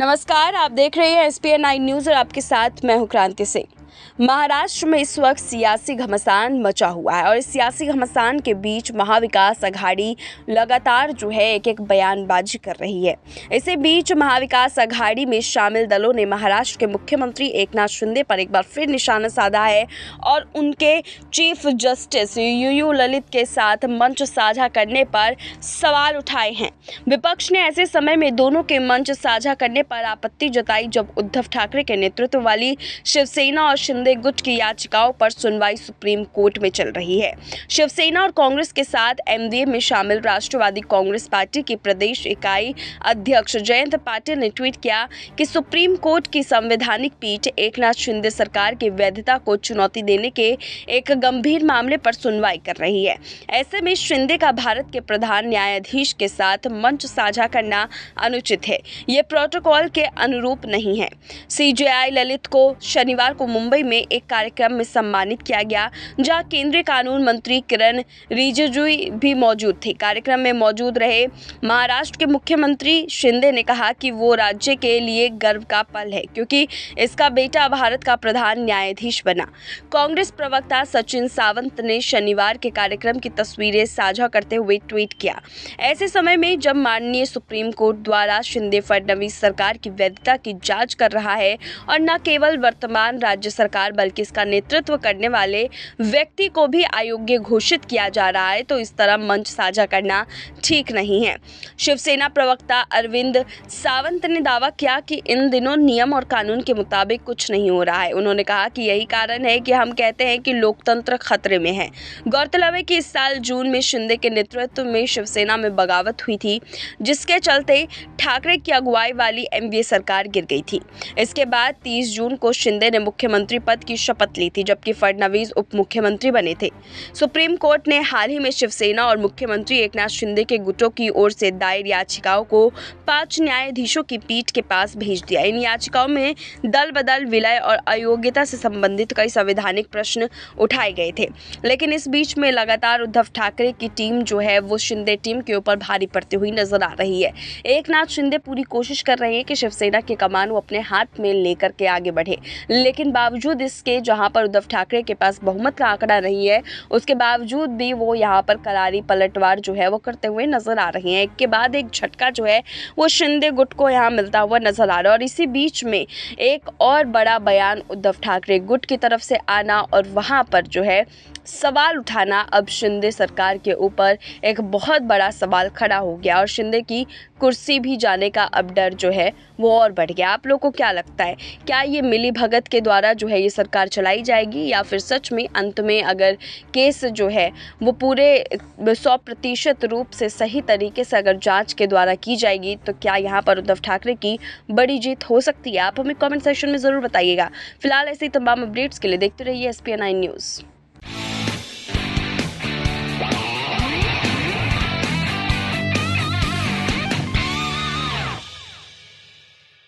नमस्कार आप देख रहे हैं एस पी न्यूज़ और आपके साथ मैं हूँ क्रांति सिंह महाराष्ट्र में इस वक्त सियासी घमासान मचा हुआ है और इस सियासी घमासान के बीच महाविकास अघाड़ी लगातार जो है एक एक बयानबाजी कर रही है इसी बीच महाविकास अघाड़ी में शामिल दलों ने महाराष्ट्र के मुख्यमंत्री एकनाथ शिंदे पर एक बार फिर निशाना साधा है और उनके chief justice U U Lalit के साथ मंच साझा करने पर सवाल उठाए हैं विपक्ष ने ऐसे समय में दोनों के मंच साझा करने पर आपत्ति जताई जब उद्धव ठाकरे के नेतृत्व वाली शिवसेना और शिंदे गुट की याचिकाओं पर सुनवाई सुप्रीम कोर्ट में चल रही है शिवसेना और कांग्रेस के साथ एमडीए में शामिल राष्ट्रवादी कांग्रेस पार्टी की प्रदेश इकाई अध्यक्ष जयंत पाटिल ने ट्वीट किया कि सुप्रीम कोर्ट की संवैधानिक पीठ एक शिंदे सरकार की वैधता को चुनौती देने के एक गंभीर मामले पर सुनवाई कर रही है ऐसे में शिंदे का भारत के प्रधान न्यायाधीश के साथ मंच साझा करना अनुचित है ये प्रोटोकॉल के अनुरूप नहीं है सीजेआई ललित को शनिवार को मुंबई मुंबई में एक कार्यक्रम में सम्मानित किया गया जहां केंद्रीय कानून मंत्री किरण रिजिजू भी मौजूद थे कार्यक्रम में मौजूद रहे महाराष्ट्र के मुख्यमंत्री शिंदे ने कहा कि वो राज्य के लिए गर्व का पल है क्योंकि इसका बेटा भारत का प्रधान न्यायाधीश बना कांग्रेस प्रवक्ता सचिन सावंत ने शनिवार के कार्यक्रम की तस्वीरें साझा करते हुए ट्वीट किया ऐसे समय में जब माननीय सुप्रीम कोर्ट द्वारा शिंदे फडणवीस सरकार की वैधता की जांच कर रहा है और न केवल वर्तमान राज्य सरकार बल्कि इसका नेतृत्व करने वाले व्यक्ति को भी अयोग्य घोषित किया जा रहा है तो इस तरह मंच साझा करना ठीक नहीं है शिवसेना प्रवक्ता अरविंद सावंत ने दावा किया कि इन दिनों नियम और कानून के मुताबिक कुछ नहीं हो रहा है उन्होंने कहा कि यही कारण है कि हम कहते हैं कि लोकतंत्र खतरे में है गौरतलब है कि इस साल जून में शिंदे के नेतृत्व में शिवसेना में बगावत हुई थी जिसके चलते ठाकरे की अगुवाई वाली एमवीए सरकार गिर गई थी इसके बाद 30 जून को शिंदे ने मुख्यमंत्री मुख्यमंत्री पद की शपथ ली थी जबकि फडणवीस उप मुख्यमंत्री बने थे सुप्रीम कोर्ट ने हाल ही में शिवसेना और मुख्यमंत्री एकनाथ शिंदे के गुटों की ओर से दायर याचिकाओं को पांच न्यायाधीशों की पीठ के पास भेज दिया इन याचिकाओं में दल बदल विलय और अयोग्यता से संबंधित कई संवैधानिक प्रश्न उठाए गए थे लेकिन इस बीच में लगातार उद्धव ठाकरे की टीम जो है वो शिंदे टीम के ऊपर भारी पड़ती हुई नजर आ रही है एक नाथ शिंदे पूरी कोशिश कर रहे हैं कि शिवसेना की कमान वो अपने हाथ में लेकर के आगे बढ़े लेकिन बावजूद बावजूद इसके जहां पर उद्धव ठाकरे के पास बहुमत का आंकड़ा नहीं है उसके बावजूद भी वो यहां पर करारी पलटवार जो है वो करते हुए नजर आ रहे हैं एक के बाद एक झटका जो है वो शिंदे गुट को यहाँ मिलता हुआ नजर आ रहा है और इसी बीच में एक और बड़ा बयान उद्धव ठाकरे गुट की तरफ से आना और वहाँ पर जो है सवाल उठाना अब शिंदे सरकार के ऊपर एक बहुत बड़ा सवाल खड़ा हो गया और शिंदे की कुर्सी भी जाने का अब डर जो है वो और बढ़ गया आप लोगों को क्या लगता है क्या ये मिली भगत के द्वारा जो है ये सरकार चलाई जाएगी या फिर सच में अंत में अगर केस जो है वो पूरे सौ प्रतिशत रूप से सही तरीके से अगर जांच के द्वारा की जाएगी तो क्या यहाँ पर उद्धव ठाकरे की बड़ी जीत हो सकती है आप हमें कमेंट सेक्शन में ज़रूर बताइएगा फिलहाल ऐसे तमाम अपडेट्स के लिए देखते रहिए एस न्यूज़